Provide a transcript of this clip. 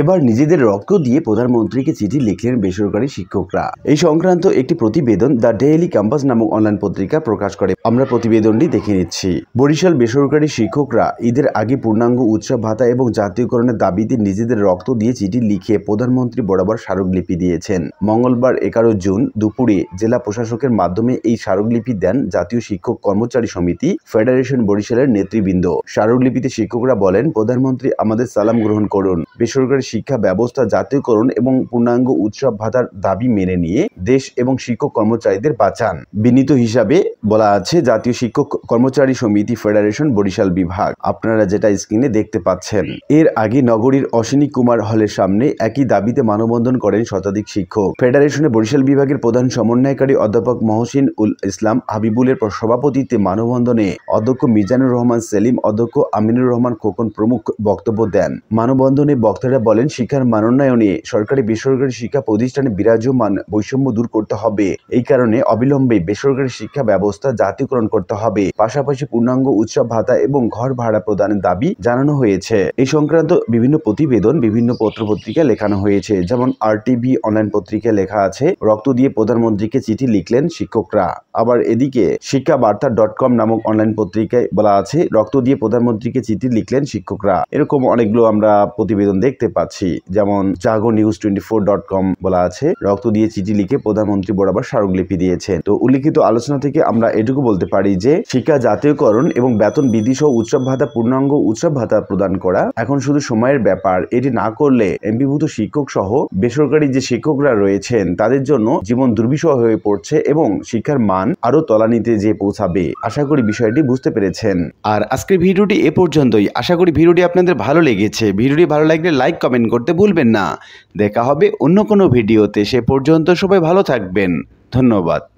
এবার নিজেদের রক্ত দিয়ে প্রধানমন্ত্রীকে চিঠি লিখলেন বেসরকারি শিক্ষকরা এই সংক্রান্ত একটি প্রতিবেদন দ্য ডেইলি ক্যাম্পাস নামক অনলাইন পত্রিকা প্রকাশ করে আমরা প্রতিবেদনটি দেখে নিচ্ছি বরিশাল বেসরকারি শিক্ষকরা ঈদের আগে পূর্ণাঙ্গ উৎসব ভাতা এবং জাতীয়করণের দাবিতে নিজেদের রক্ত দিয়ে চিঠি লিখে প্রধানমন্ত্রী বরাবর স্মারকলিপি দিয়েছেন মঙ্গলবার এগারো জুন দুপুরে জেলা প্রশাসকের মাধ্যমে এই স্মারকলিপি দেন জাতীয় শিক্ষক কর্মচারী সমিতি ফেডারেশন বরিশালের নেতৃবৃন্দ স্মারকলিপিতে শিক্ষকরা বলেন প্রধানমন্ত্রী আমাদের সালাম গ্রহণ করুন বেসরকারি শিক্ষকদের শিক্ষা ব্যবস্থা জাতীয়করণ এবং পূর্ণাঙ্গ উৎসব ভাতার দাবি মেনে নিয়ে দেশ এবং শিক্ষক কর্মচারীদের বাঁচান বিনীত হিসাবে বলা আছে জাতীয় শিক্ষক কর্মচারী সমিতি ফেডারেশন বরিশাল বিভাগ আপনারা যেটা স্ক্রিনে দেখতে পাচ্ছেন এর আগে নগরীর অশ্বিনী কুমার হলের সামনে একই দাবিতে মানববন্ধন করেন শতাধিক শিক্ষক ফেডারেশনে বরিশাল বিভাগের প্রধান সমন্বয়কারী অধ্যাপক মহসিন উল ইসলাম হাবিবুলের সভাপতিত্বে মানববন্ধনে অধ্যক্ষ মিজানুর রহমান সেলিম অধ্যক্ষ আমিনুর রহমান খোকন প্রমুখ বক্তব্য দেন মানববন্ধনে বক্তারা বলেন শিক্ষার মান উন্নয়নে সরকারি বেসরকারি শিক্ষা প্রতিষ্ঠানে বিরাজমান বৈষম্য দূর করতে হবে এই কারণে অবিলম্বে বেসরকারি শিক্ষা ব্যবস্থা জাতীয়করণ করতে হবে পাশাপাশি পূর্ণাঙ্গ উৎসব ভাতা এবং ঘর ভাড়া প্রদানের দাবি জানানো হয়েছে এই সংক্রান্ত বিভিন্ন প্রতিবেদন বিভিন্ন পত্রপত্রিকায় লেখানো হয়েছে যেমন আর টিভি অনলাইন পত্রিকায় লেখা আছে রক্ত দিয়ে প্রধানমন্ত্রীকে চিঠি লিখলেন শিক্ষকরা আবার এদিকে শিক্ষা বার্তা ডট কম নামক অনলাইন পত্রিকায় বলা আছে রক্ত দিয়ে প্রধানমন্ত্রীকে চিঠি লিখলেন শিক্ষকরা এরকম অনেকগুলো আমরা প্রতিবেদন দেখতে পাই পাচ্ছি যেমন Jago news twenty four dot com বলা আছে রক্ত দিয়ে চিঠি লিখে প্রধানমন্ত্রী বরাবর স্মারকলিপি দিয়েছেন তো উল্লিখিত আলোচনা থেকে আমরা এটুকু বলতে পারি যে শিক্ষা জাতীয়করণ এবং বেতন বিধি সহ উৎসব ভাতা পূর্ণাঙ্গ উৎসব ভাতা প্রদান করা এখন শুধু সময়ের ব্যাপার এটি না করলে এমপিভূত শিক্ষক সহ বেসরকারি যে শিক্ষকরা রয়েছেন তাদের জন্য জীবন দুর্বিষহ হয়ে পড়ছে এবং শিক্ষার মান আরো তলানিতে যে পৌঁছাবে আশা করি বিষয়টি বুঝতে পেরেছেন আর আজকের ভিডিওটি এ পর্যন্তই আশা করি ভিডিওটি আপনাদের ভালো লেগেছে ভিডিওটি ভালো লাগলে লাইক কমেন্ট কমেন্ট করতে ভুলবেন না দেখা হবে অন্য কোনো ভিডিওতে সে পর্যন্ত সবাই ভালো থাকবেন ধন্যবাদ